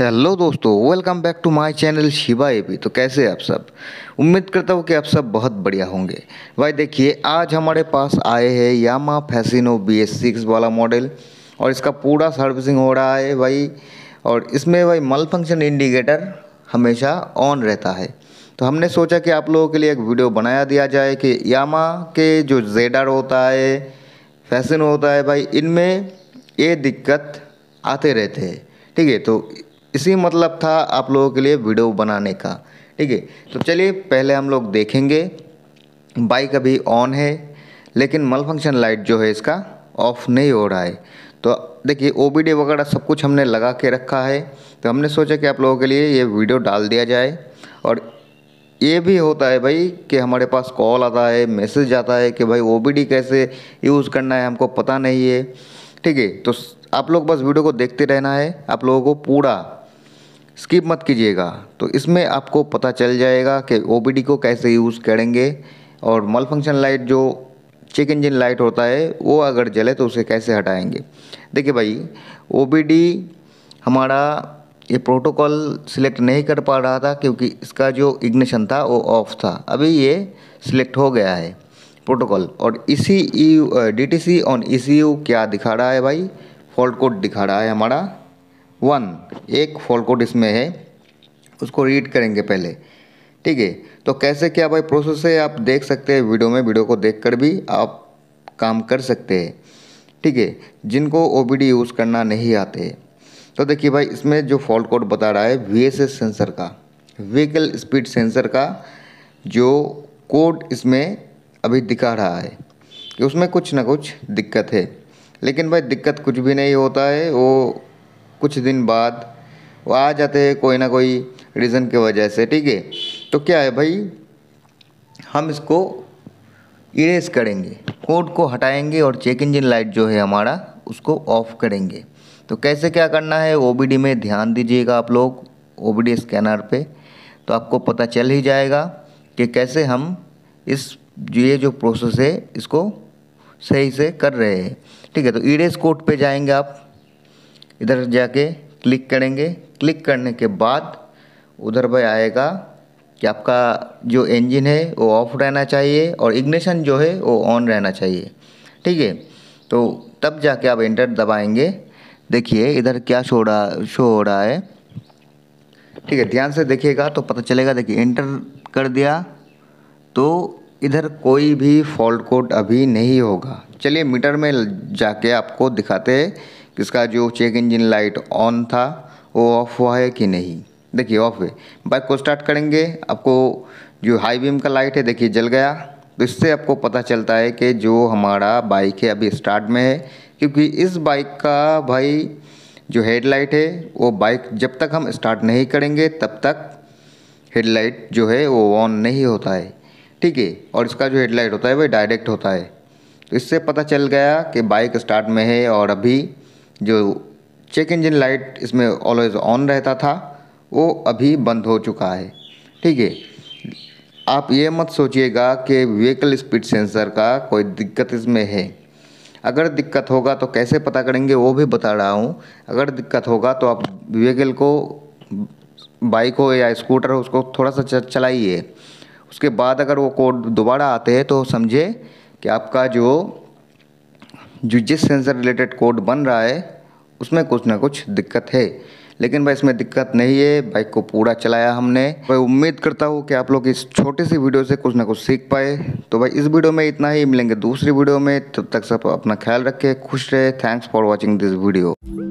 hello दोस्तों welcome back to my channel Shiva AP तो कैसे आप सब उम्मीद करता हूँ कि आप सब बहुत बढ़िया होंगे भाई देखिए आज हमारे पास आए हैं Yamaha Fascino B S six वाला मॉडल और इसका पूरा सर्विसिंग हो रहा है भाई और इसमें भाई मल फंक्शन इंडिकेटर हमेशा ऑन रहता है तो हमने सोचा कि आप लोगों के लिए एक वीडियो बनाया दिया जाए कि यामा के जो जेडर होता है फैसिनो होता है भाई इनमें ये दिक्कत आते रहते हैं ठीक है तो इसी मतलब था आप लोगों के लिए वीडियो बनाने का ठीक है तो चलिए पहले हम लोग देखेंगे बाइक अभी ऑन है लेकिन मल फंक्शन लाइट जो है इसका ऑफ नहीं हो रहा है तो देखिए ओ वगैरह सब कुछ हमने लगा के रखा है तो हमने सोचा कि आप लोगों के लिए ये वीडियो डाल दिया जाए और ये भी होता है भाई कि हमारे पास कॉल आता है मैसेज आता है कि भाई ओ कैसे यूज़ करना है हमको पता नहीं है ठीक है तो आप लोग बस वीडियो को देखते रहना है आप लोगों को पूरा स्किप मत कीजिएगा तो इसमें आपको पता चल जाएगा कि ओ को कैसे यूज़ करेंगे और मल फंक्शन लाइट जो चेक इंजन लाइट होता है वो अगर जले तो उसे कैसे हटाएंगे देखिए भाई ओ हमारा ये प्रोटोकॉल सिलेक्ट नहीं कर पा रहा था क्योंकि इसका जो इग्निशन था वो ऑफ था अभी ये सिलेक्ट हो गया है प्रोटोकॉल और इसी E D T C on E C U क्या दिखा रहा है भाई फॉल्ट कोड दिखा रहा है हमारा वन एक फॉल कोड इसमें है उसको रीड करेंगे पहले ठीक है तो कैसे क्या भाई प्रोसेस है आप देख सकते हैं वीडियो में वीडियो को देख कर भी आप काम कर सकते हैं ठीक है जिनको ओ यूज़ करना नहीं आते तो देखिए भाई इसमें जो फॉल्ट कोड बता रहा है वी सेंसर का व्हीकल स्पीड सेंसर का जो कोड इसमें अभी दिखा रहा है कि उसमें कुछ ना कुछ दिक्कत है लेकिन भाई दिक्कत कुछ भी नहीं होता है वो कुछ दिन बाद वो आ जाते हैं कोई ना कोई रीज़न की वजह से ठीक है तो क्या है भाई हम इसको इरेज करेंगे कोड को हटाएंगे और चेक इंजन लाइट जो है हमारा उसको ऑफ करेंगे तो कैसे क्या करना है ओ में ध्यान दीजिएगा आप लोग ओ स्कैनर पे तो आपको पता चल ही जाएगा कि कैसे हम इस ये जो प्रोसेस है इसको सही से कर रहे हैं ठीक है तो इरेज कोड पे जाएंगे आप इधर जाके क्लिक करेंगे क्लिक करने के बाद उधर भाई आएगा कि आपका जो इंजन है वो ऑफ रहना चाहिए और इग्निशन जो है वो ऑन रहना चाहिए ठीक है तो तब जाके आप इंटर दबाएंगे देखिए इधर क्या शो रहा शो हो रहा है ठीक है ध्यान से देखिएगा तो पता चलेगा देखिए इंटर कर दिया तो इधर कोई भी फॉल्ट कोड अभी नहीं होगा चलिए मीटर में जाके आपको दिखाते हैं इसका जो चेक इंजन लाइट ऑन था वो ऑफ हुआ है कि नहीं देखिए ऑफ है बाइक को स्टार्ट करेंगे आपको जो हाई बीम का लाइट है देखिए जल गया तो इससे आपको पता चलता है कि जो हमारा बाइक है अभी स्टार्ट में है क्योंकि इस बाइक का भाई जो हेडलाइट है वो बाइक जब तक हम स्टार्ट नहीं करेंगे तब तक हेडलाइट जो है वो ऑन नहीं होता है ठीक है और इसका जो हेडलाइट होता है वह डायरेक्ट होता है तो इससे पता चल गया कि बाइक स्टार्ट में है और अभी जो चेक इंजन लाइट इसमें ऑलवेज ऑन रहता था वो अभी बंद हो चुका है ठीक है आप ये मत सोचिएगा कि व्हीकल स्पीड सेंसर का कोई दिक्कत इसमें है अगर दिक्कत होगा तो कैसे पता करेंगे वो भी बता रहा हूँ अगर दिक्कत होगा तो आप व्हीकल को बाइक हो या स्कूटर हो उसको थोड़ा सा चलाइए उसके बाद अगर वो कोड दोबारा आते हैं तो समझे कि आपका जो जो जिस सेंसर रिलेटेड कोड बन रहा है उसमें कुछ ना कुछ दिक्कत है लेकिन भाई इसमें दिक्कत नहीं है बाइक को पूरा चलाया हमने भाई उम्मीद करता हूँ कि आप लोग इस छोटी सी वीडियो से कुछ ना कुछ सीख पाए तो भाई इस वीडियो में इतना ही मिलेंगे दूसरी वीडियो में तब तो तक सब अपना ख्याल रखें खुश रहे thanks for watching this video